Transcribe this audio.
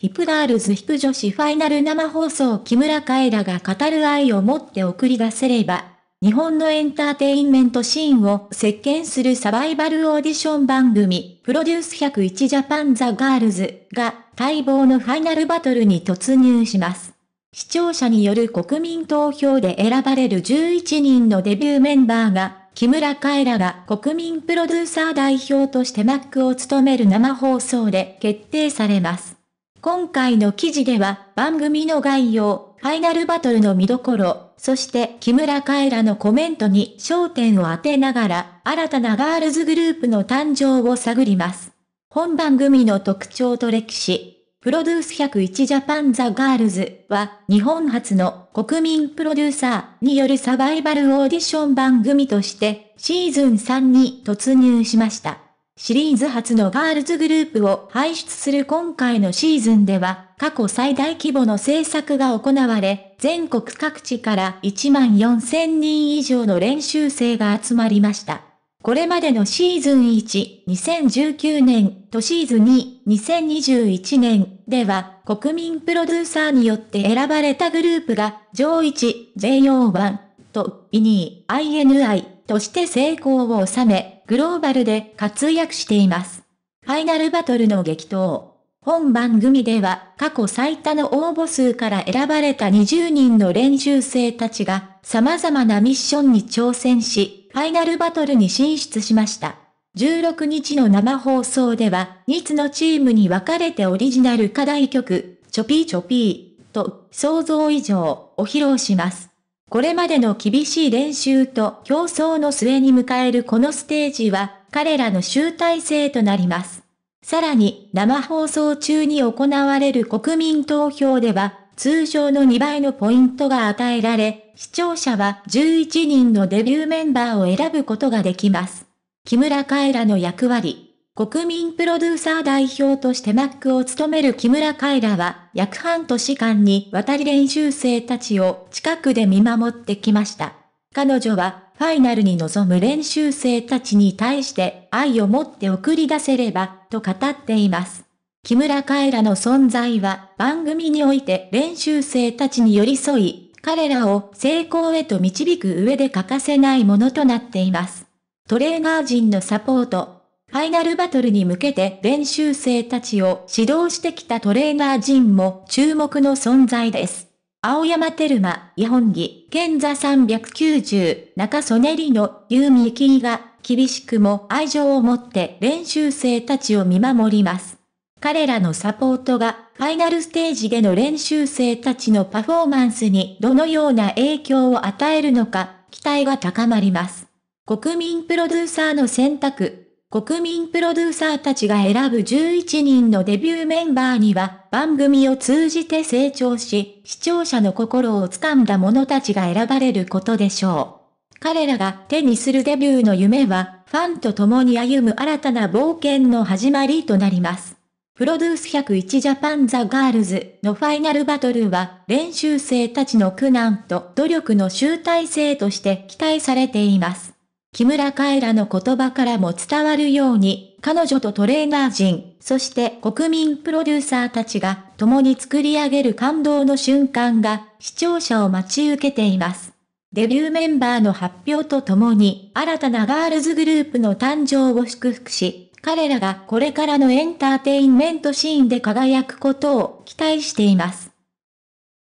ヒプラールズ引く女子ファイナル生放送木村カエラが語る愛を持って送り出せれば、日本のエンターテインメントシーンを席巻するサバイバルオーディション番組、プロデュース101ジャパンザガールズが待望のファイナルバトルに突入します。視聴者による国民投票で選ばれる11人のデビューメンバーが、木村カエラが国民プロデューサー代表としてマックを務める生放送で決定されます。今回の記事では、番組の概要、ファイナルバトルの見どころ、そして木村カエラのコメントに焦点を当てながら、新たなガールズグループの誕生を探ります。本番組の特徴と歴史、プロデュース101ジャパンザガールズは、日本初の国民プロデューサーによるサバイバルオーディション番組として、シーズン3に突入しました。シリーズ初のガールズグループを輩出する今回のシーズンでは、過去最大規模の制作が行われ、全国各地から1万4000人以上の練習生が集まりました。これまでのシーズン1、2019年とシーズン2、2021年では、国民プロデューサーによって選ばれたグループが、上1、JO1、と、イニー、INI、として成功を収め、グローバルで活躍しています。ファイナルバトルの激闘。本番組では過去最多の応募数から選ばれた20人の練習生たちが様々なミッションに挑戦し、ファイナルバトルに進出しました。16日の生放送では、2つのチームに分かれてオリジナル課題曲、チョピーチョピーと想像以上を披露します。これまでの厳しい練習と競争の末に迎えるこのステージは、彼らの集大成となります。さらに、生放送中に行われる国民投票では、通常の2倍のポイントが与えられ、視聴者は11人のデビューメンバーを選ぶことができます。木村カエラの役割。国民プロデューサー代表としてマックを務める木村カイラは、約半年間にわたり練習生たちを近くで見守ってきました。彼女は、ファイナルに臨む練習生たちに対して愛を持って送り出せれば、と語っています。木村カイラの存在は、番組において練習生たちに寄り添い、彼らを成功へと導く上で欠かせないものとなっています。トレーナー陣のサポート、ファイナルバトルに向けて練習生たちを指導してきたトレーナー陣も注目の存在です。青山テルマ、イホンギ、ケンザ390、中曽根里のユーミキーが厳しくも愛情を持って練習生たちを見守ります。彼らのサポートがファイナルステージでの練習生たちのパフォーマンスにどのような影響を与えるのか期待が高まります。国民プロデューサーの選択、国民プロデューサーたちが選ぶ11人のデビューメンバーには、番組を通じて成長し、視聴者の心をつかんだ者たちが選ばれることでしょう。彼らが手にするデビューの夢は、ファンと共に歩む新たな冒険の始まりとなります。プロデュース101ジャパンザガールズのファイナルバトルは、練習生たちの苦難と努力の集大成として期待されています。木村カエラの言葉からも伝わるように、彼女とトレーナー陣、そして国民プロデューサーたちが共に作り上げる感動の瞬間が視聴者を待ち受けています。デビューメンバーの発表とともに新たなガールズグループの誕生を祝福し、彼らがこれからのエンターテインメントシーンで輝くことを期待しています。